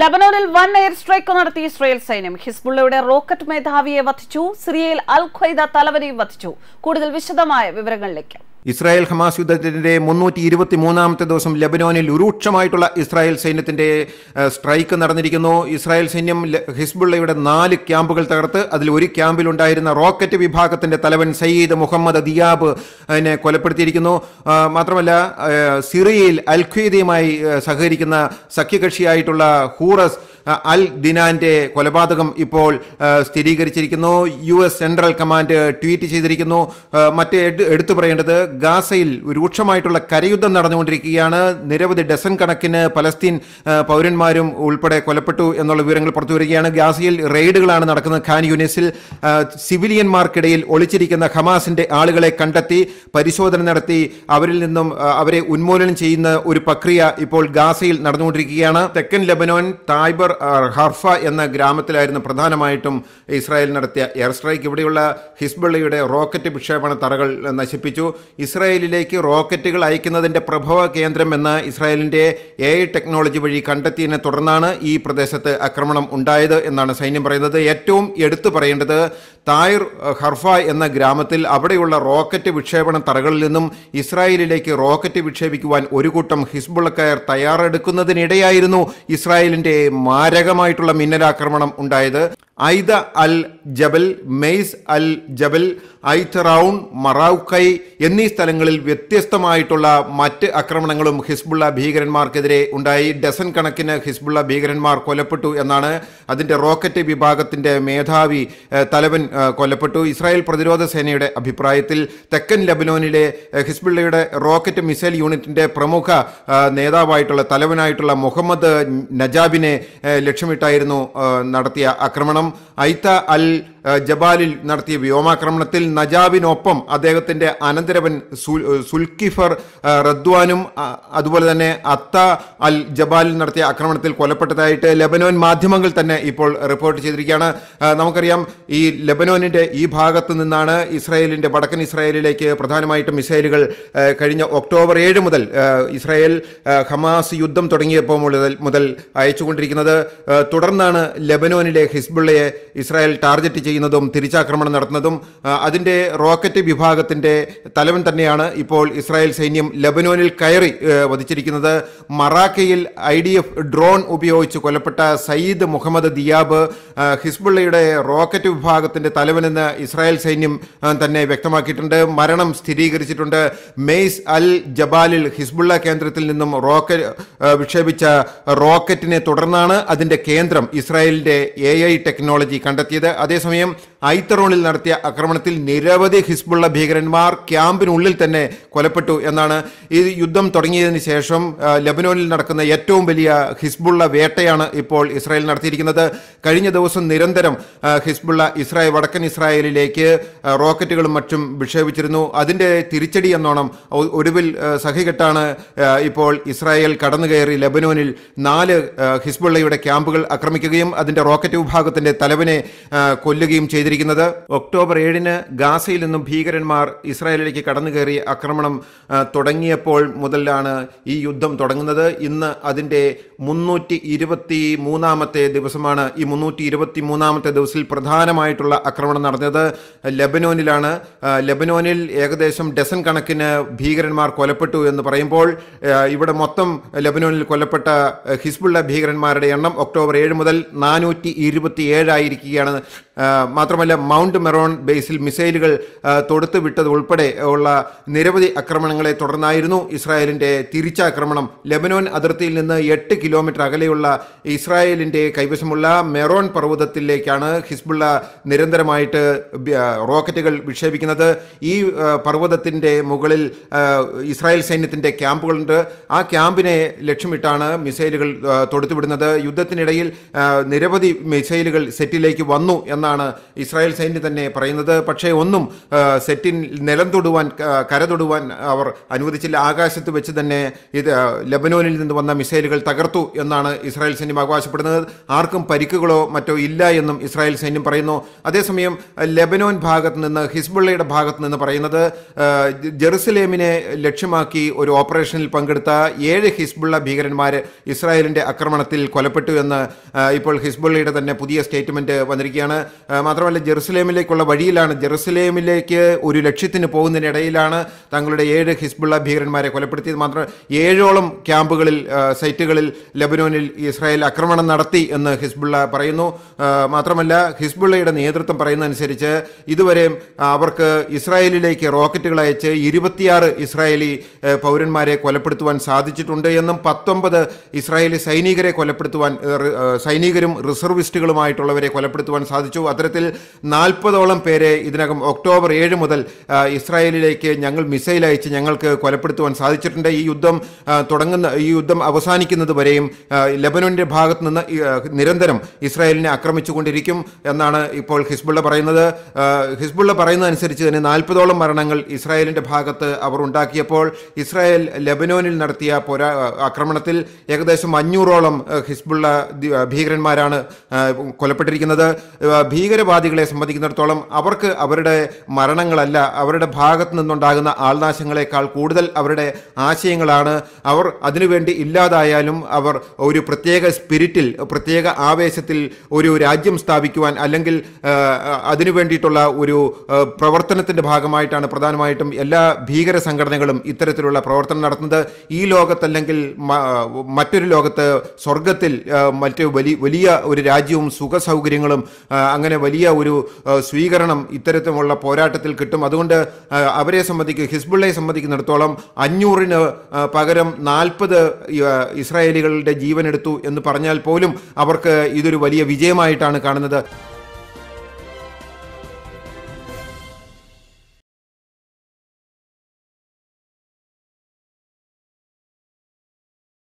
ലബനോനിൽ വൻ air strike നടത്തി Israel സൈന്യം ഹിസ്ബുള്ളയുടെ റോക്കറ്റ് മേധാവിയെ വധിച്ചു സിറിയയിൽ അൽ ഖ്വൈദ തലവനെയും വധിച്ചു കൂടുതൽ വിശദമായ വിവരങ്ങളിലേക്ക് ഇസ്രായേൽ ഹമാസ് യുദ്ധത്തിന്റെ മുന്നൂറ്റി ഇരുപത്തി മൂന്നാമത്തെ ദിവസം ലബനോനിൽ രൂക്ഷമായിട്ടുള്ള ഇസ്രായേൽ സൈന്യത്തിന്റെ സ്ട്രൈക്ക് നടന്നിരിക്കുന്നു ഇസ്രായേൽ സൈന്യം ഹിസ്ബുള്ളയുടെ നാല് ക്യാമ്പുകൾ തകർത്ത് അതിൽ ഒരു ക്യാമ്പിലുണ്ടായിരുന്ന റോക്കറ്റ് വിഭാഗത്തിന്റെ തലവൻ സയ്യിദ് മുഹമ്മദ് ദിയാബ് അതിനെ കൊലപ്പെടുത്തിയിരിക്കുന്നു മാത്രമല്ല സിറിയയിൽ അൽഖ്വീദയുമായി സഹകരിക്കുന്ന സഖ്യകക്ഷിയായിട്ടുള്ള ഹൂറസ് അൽ ദിനാന്റെ കൊലപാതകം ഇപ്പോൾ സ്ഥിരീകരിച്ചിരിക്കുന്നു U S central command tweet ചെയ്തിരിക്കുന്നു മറ്റ് എടുത്തു പറയേണ്ടത് ഗാസയിൽ രൂക്ഷമായിട്ടുള്ള കരയുദ്ധം നടന്നുകൊണ്ടിരിക്കുകയാണ് നിരവധി ഡസൻ കണക്കിന് പലസ്തീൻ പൗരന്മാരും ഉൾപ്പെടെ കൊലപ്പെട്ടു എന്നുള്ള വിവരങ്ങൾ പുറത്തുവരികയാണ് ഗാസയിൽ റെയ്ഡുകളാണ് നടക്കുന്നത് ഖാൻ യൂണിസിൽ സിവിലിയന്മാർക്കിടയിൽ ഒളിച്ചിരിക്കുന്ന ഹമാസിന്റെ ആളുകളെ കണ്ടെത്തി പരിശോധന നടത്തി അവരിൽ നിന്നും അവരെ ഉന്മൂലനം ചെയ്യുന്ന ഒരു പ്രക്രിയ ഇപ്പോൾ ഗാസയിൽ നടന്നുകൊണ്ടിരിക്കുകയാണ് തെക്കൻ ലെബനോൻ തായ്ബർ ഹർഫ എന്ന ഗ്രാമത്തിലായിരുന്നു പ്രധാനമായിട്ടും ഇസ്രായേൽ നടത്തിയ എയർ സ്ട്രൈക്ക് ഇവിടെയുള്ള ഹിസ്ബുള്ളയുടെ റോക്കറ്റ് വിക്ഷേപണ തറകൾ നശിപ്പിച്ചു ഇസ്രായേലിലേക്ക് റോക്കറ്റുകൾ അയക്കുന്നതിൻ്റെ പ്രഭവ കേന്ദ്രം എന്ന് ഇസ്രായേലിൻ്റെ എ ഐ ടെക്നോളജി വഴി കണ്ടെത്തിയതിനെ തുടർന്നാണ് ഈ പ്രദേശത്ത് ആക്രമണം ഉണ്ടായത് എന്നാണ് സൈന്യം പറയുന്നത് ഏറ്റവും എടുത്തു പറയേണ്ടത് തായർ ഹർഫ എന്ന ഗ്രാമത്തിൽ അവിടെയുള്ള റോക്കറ്റ് വിക്ഷേപണ തറകളിൽ നിന്നും ഇസ്രായേലിലേക്ക് റോക്കറ്റ് വിക്ഷേപിക്കുവാൻ ഒരു കൂട്ടം ഹിസ്ബുള്ളക്കാർ തയ്യാറെടുക്കുന്നതിനിടെയായിരുന്നു ഇസ്രായേലിൻ്റെ മാ മാരകമായിട്ടുള്ള മിന്നലാക്രമണം ഉണ്ടായത് ഐദ അൽ ജബൽ മെയ്സ് അൽ ജബൽ ഐത്തറൌൺ മറാവുക്കൈ എന്നീ സ്ഥലങ്ങളിൽ വ്യത്യസ്തമായിട്ടുള്ള മറ്റ് ആക്രമണങ്ങളും ഹിസ്ബുള്ള ഭീകരന്മാർക്കെതിരെ ഉണ്ടായി ഡസൻ കണക്കിന് ഹിസ്ബുള്ള ഭീകരന്മാർ കൊല്ലപ്പെട്ടു എന്നാണ് അതിൻ്റെ റോക്കറ്റ് വിഭാഗത്തിൻ്റെ മേധാവി തലവൻ കൊല്ലപ്പെട്ടു ഇസ്രായേൽ പ്രതിരോധ സേനയുടെ അഭിപ്രായത്തിൽ തെക്കൻ ലബനോനിലെ ഹിസ്ബുള്ളയുടെ റോക്കറ്റ് മിസൈൽ യൂണിറ്റിൻ്റെ പ്രമുഖ നേതാവായിട്ടുള്ള തലവനായിട്ടുള്ള മുഹമ്മദ് നജാബിനെ ലക്ഷ്യമിട്ടായിരുന്നു നടത്തിയ ആക്രമണം Ahí está al... ജബാലിൽ നടത്തിയ വ്യോമാക്രമണത്തിൽ നജാബിനൊപ്പം അദ്ദേഹത്തിന്റെ അനന്തരവൻ സുൽക്കിഫർ റദ്വാനും അതുപോലെ തന്നെ അത്ത അൽ ജബാലിൽ നടത്തിയ ആക്രമണത്തിൽ കൊല്ലപ്പെട്ടതായിട്ട് ലെബനോൻ മാധ്യമങ്ങൾ തന്നെ ഇപ്പോൾ റിപ്പോർട്ട് ചെയ്തിരിക്കുകയാണ് നമുക്കറിയാം ഈ ലെബനോനിന്റെ ഈ ഭാഗത്തു നിന്നാണ് ഇസ്രായേലിന്റെ വടക്കൻ ഇസ്രായേലിലേക്ക് പ്രധാനമായിട്ടും മിസൈലുകൾ കഴിഞ്ഞ ഒക്ടോബർ ഏഴ് മുതൽ ഇസ്രായേൽ ഹമാസ് യുദ്ധം തുടങ്ങിയപ്പോൾ മുതൽ മുതൽ അയച്ചുകൊണ്ടിരിക്കുന്നത് തുടർന്നാണ് ലെബനോനിലെ ഹിസ്ബുള്ളയെ ഇസ്രായേൽ ടാർഗറ്റ് ചെയ്യുന്നത് ചെയ്യുന്നതും തിരിച്ചാക്രമണം നടത്തുന്നതും അതിൻ്റെ റോക്കറ്റ് വിഭാഗത്തിൻ്റെ തലവൻ തന്നെയാണ് ഇപ്പോൾ ഇസ്രായേൽ സൈന്യം ലബനോനിൽ കയറി വധിച്ചിരിക്കുന്നത് മറാക്കയിൽ ഐ ഡി എഫ് ഡ്രോൺ ഉപയോഗിച്ച് കൊല്ലപ്പെട്ട സയ്യിദ് മുഹമ്മദ് ദിയാബ് ഹിസ്ബുള്ളയുടെ റോക്കറ്റ് വിഭാഗത്തിൻ്റെ തലവനെന്ന് ഇസ്രായേൽ സൈന്യം തന്നെ വ്യക്തമാക്കിയിട്ടുണ്ട് മരണം സ്ഥിരീകരിച്ചിട്ടുണ്ട് മെയ്സ് അൽ ജബാലിൽ ഹിസ്ബുള്ള കേന്ദ്രത്തിൽ നിന്നും റോക്കറ്റ് വിക്ഷേപിച്ച റോക്കറ്റിനെ തുടർന്നാണ് അതിൻ്റെ കേന്ദ്രം ഇസ്രായേലിൻ്റെ എ ഐ ടെക്നോളജി കണ്ടെത്തിയത് അതേസമയം game ഐത്തറോണിൽ നടത്തിയ ആക്രമണത്തിൽ നിരവധി ഹിസ്ബുള്ള ഭീകരന്മാർ ക്യാമ്പിനുള്ളിൽ തന്നെ കൊലപ്പെട്ടു എന്നാണ് ഈ യുദ്ധം തുടങ്ങിയതിന് ശേഷം ലബനോണിൽ നടക്കുന്ന ഏറ്റവും വലിയ ഹിസ്ബുള്ള വേട്ടയാണ് ഇപ്പോൾ ഇസ്രായേൽ നടത്തിയിരിക്കുന്നത് കഴിഞ്ഞ ദിവസം നിരന്തരം ഹിസ്ബുള്ള ഇസ്രായേൽ വടക്കൻ ഇസ്രായേലിലേക്ക് റോക്കറ്റുകളും മറ്റും വിക്ഷേപിച്ചിരുന്നു അതിൻ്റെ തിരിച്ചടി എന്നോണം ഒടുവിൽ സഹികെട്ടാണ് ഇപ്പോൾ ഇസ്രായേൽ കടന്നു കയറി ലബനോനിൽ നാല് ഹിസ്ബുള്ളയുടെ ക്യാമ്പുകൾ ആക്രമിക്കുകയും അതിൻ്റെ റോക്കറ്റ് വിഭാഗത്തിൻ്റെ തലവനെ കൊല്ലുകയും ചെയ്തിരിക്കുന്നു നടത്തിയിരിക്കുന്നത് ഒക്ടോബർ ഏഴിന് ഗാസയിൽ നിന്നും ഭീകരന്മാർ ഇസ്രായേലിലേക്ക് കടന്നുകയറി ആക്രമണം തുടങ്ങിയപ്പോൾ മുതലാണ് ഈ യുദ്ധം തുടങ്ങുന്നത് ഇന്ന് അതിൻ്റെ മുന്നൂറ്റി ഇരുപത്തി മൂന്നാമത്തെ ദിവസമാണ് ഈ മുന്നൂറ്റി ഇരുപത്തി മൂന്നാമത്തെ ദിവസത്തിൽ പ്രധാനമായിട്ടുള്ള ആക്രമണം നടന്നത് ലെബനോനിലാണ് ലെബനോനിൽ ഏകദേശം ഡസൻ കണക്കിന് ഭീകരന്മാർ കൊലപ്പെട്ടു എന്ന് പറയുമ്പോൾ ഇവിടെ മൊത്തം ലെബനോനിൽ കൊല്ലപ്പെട്ട ഹിസ്ബുള്ള ഭീകരന്മാരുടെ എണ്ണം ഒക്ടോബർ ഏഴ് മുതൽ നാനൂറ്റി ഇരുപത്തി ഏഴായിരിക്കുകയാണ് മാത്രം മാത്രമല്ല മൗണ്ട് മെറോൺ ബേസിൽ മിസൈലുകൾ തൊടുത്തു വിട്ടത് ഉൾപ്പെടെ ഉള്ള നിരവധി ആക്രമണങ്ങളെ തുടർന്നായിരുന്നു ഇസ്രായേലിന്റെ തിരിച്ചാക്രമണം ലെബനോൻ അതിർത്തിയിൽ നിന്ന് എട്ട് കിലോമീറ്റർ അകലെയുള്ള ഇസ്രായേലിന്റെ കൈവശമുള്ള മെറോൺ പർവ്വതത്തിലേക്കാണ് ഹിസ്ബുള്ള നിരന്തരമായിട്ട് റോക്കറ്റുകൾ വിക്ഷേപിക്കുന്നത് ഈ പർവ്വതത്തിന്റെ മുകളിൽ ഇസ്രായേൽ സൈന്യത്തിന്റെ ക്യാമ്പുകളുണ്ട് ആ ക്യാമ്പിനെ ലക്ഷ്യമിട്ടാണ് മിസൈലുകൾ തൊടുത്തുവിടുന്നത് യുദ്ധത്തിനിടയിൽ നിരവധി മിസൈലുകൾ സെറ്റിലേക്ക് വന്നു എന്നാണ് ഇസ്രായേൽ സൈന്യം തന്നെ പറയുന്നത് പക്ഷേ ഒന്നും സെറ്റിൻ നിലം തൊടുവാൻ കരതൊടുവാൻ അവർ അനുവദിച്ചില്ല ആകാശത്ത് വെച്ച് തന്നെ ഇത് ലബനോനിൽ നിന്ന് വന്ന മിസൈലുകൾ തകർത്തു എന്നാണ് ഇസ്രായേൽ സൈന്യം അവകാശപ്പെടുന്നത് ആർക്കും പരിക്കുകളോ മറ്റോ ഇല്ല എന്നും ഇസ്രായേൽ സൈന്യം പറയുന്നു അതേസമയം ലബനോൻ ഭാഗത്ത് നിന്ന് ഹിസ്ബുള്ളയുടെ ഭാഗത്ത് നിന്ന് പറയുന്നത് ജെറുസലേമിനെ ലക്ഷ്യമാക്കി ഒരു ഓപ്പറേഷനിൽ പങ്കെടുത്ത ഏഴ് ഹിസ്ബുള്ള ഭീകരന്മാർ ഇസ്രായേലിൻ്റെ ആക്രമണത്തിൽ കൊലപ്പെട്ടു എന്ന് ഇപ്പോൾ ഹിസ്ബുള്ളയുടെ തന്നെ പുതിയ സ്റ്റേറ്റ്മെൻറ്റ് വന്നിരിക്കുകയാണ് മാത്രമല്ല മാത്രമല്ല ജെറുസലേമിലേക്കുള്ള വഴിയിലാണ് ജെറുസലേമിലേക്ക് ഒരു ലക്ഷ്യത്തിന് പോകുന്നതിനിടയിലാണ് തങ്ങളുടെ ഏഴ് ഹിസ്ബുള്ള ഭീകരന്മാരെ കൊലപ്പെടുത്തിയത് മാത്രം ഏഴോളം ക്യാമ്പുകളിൽ സൈറ്റുകളിൽ ലബനോനിൽ ഇസ്രായേൽ ആക്രമണം നടത്തി എന്ന് ഹിസ്ബുള്ള പറയുന്നു മാത്രമല്ല ഹിസ്ബുള്ളയുടെ നേതൃത്വം പറയുന്നതനുസരിച്ച് ഇതുവരെയും അവർക്ക് ഇസ്രായേലിലേക്ക് റോക്കറ്റുകൾ അയച്ച് ഇരുപത്തിയാറ് ഇസ്രായേലി പൗരന്മാരെ കൊലപ്പെടുത്തുവാൻ സാധിച്ചിട്ടുണ്ട് എന്നും പത്തൊമ്പത് ഇസ്രായേലി സൈനികരെ കൊലപ്പെടുത്തുവാൻ സൈനികരും റിസർവിസ്റ്റുകളുമായിട്ടുള്ളവരെ കൊലപ്പെടുത്തുവാൻ സാധിച്ചു അത്തരത്തിൽ നാൽപ്പതോളം പേരെ ഇതിനകം ഒക്ടോബർ ഏഴ് മുതൽ ഇസ്രായേലിലേക്ക് ഞങ്ങൾ മിസൈൽ അയച്ച് ഞങ്ങൾക്ക് കൊലപ്പെടുത്തുവാൻ സാധിച്ചിട്ടുണ്ട് ഈ യുദ്ധം തുടങ്ങുന്ന ഈ യുദ്ധം അവസാനിക്കുന്നത് വരെയും ലബനോന്റെ ഭാഗത്ത് നിന്ന് നിരന്തരം ഇസ്രായേലിനെ ആക്രമിച്ചുകൊണ്ടിരിക്കും എന്നാണ് ഇപ്പോൾ ഹിസ്ബുള്ള പറയുന്നത് ഹിസ്ബുള്ള പറയുന്നതനുസരിച്ച് തന്നെ നാൽപ്പതോളം മരണങ്ങൾ ഇസ്രായേലിന്റെ ഭാഗത്ത് അവർ ഉണ്ടാക്കിയപ്പോൾ ഇസ്രായേൽ ലബനോനിൽ നടത്തിയ പോരാ ആക്രമണത്തിൽ ഏകദേശം അഞ്ഞൂറോളം ഹിസ്ബുള്ള ഭീകരന്മാരാണ് കൊലപ്പെട്ടിരിക്കുന്നത് ഭീകരവാദികൾ തൊഴിലാളികളെ സംബന്ധിക്കുന്നിടത്തോളം അവർക്ക് അവരുടെ മരണങ്ങളല്ല അവരുടെ ഭാഗത്ത് നിന്നുണ്ടാകുന്ന ആൾനാശങ്ങളെക്കാൾ കൂടുതൽ അവരുടെ ആശയങ്ങളാണ് അവർ അതിനുവേണ്ടി ഇല്ലാതായാലും അവർ ഒരു പ്രത്യേക സ്പിരിറ്റിൽ പ്രത്യേക ആവേശത്തിൽ ഒരു രാജ്യം സ്ഥാപിക്കുവാൻ അല്ലെങ്കിൽ അതിനു വേണ്ടിയിട്ടുള്ള ഒരു പ്രവർത്തനത്തിൻ്റെ ഭാഗമായിട്ടാണ് പ്രധാനമായിട്ടും എല്ലാ ഭീകര സംഘടനകളും ഇത്തരത്തിലുള്ള പ്രവർത്തനം നടത്തുന്നത് ഈ ലോകത്തല്ലെങ്കിൽ മറ്റൊരു ലോകത്ത് സ്വർഗത്തിൽ മറ്റ് വലിയ വലിയ ഒരു രാജ്യവും സുഖസൗകര്യങ്ങളും അങ്ങനെ വലിയ ഒരു ഒരു സ്വീകരണം ഇത്തരത്തിലുള്ള പോരാട്ടത്തിൽ കിട്ടും അതുകൊണ്ട് അവരെ സംബന്ധിക്ക് ഹിസ്ബുള്ളയെ സംബന്ധിക്കുന്നിടത്തോളം അഞ്ഞൂറിന് പകരം നാൽപ്പത് ഇസ്രായേലികളുടെ ജീവനെടുത്തു എന്ന് പറഞ്ഞാൽ പോലും അവർക്ക് ഇതൊരു വലിയ വിജയമായിട്ടാണ് കാണുന്നത്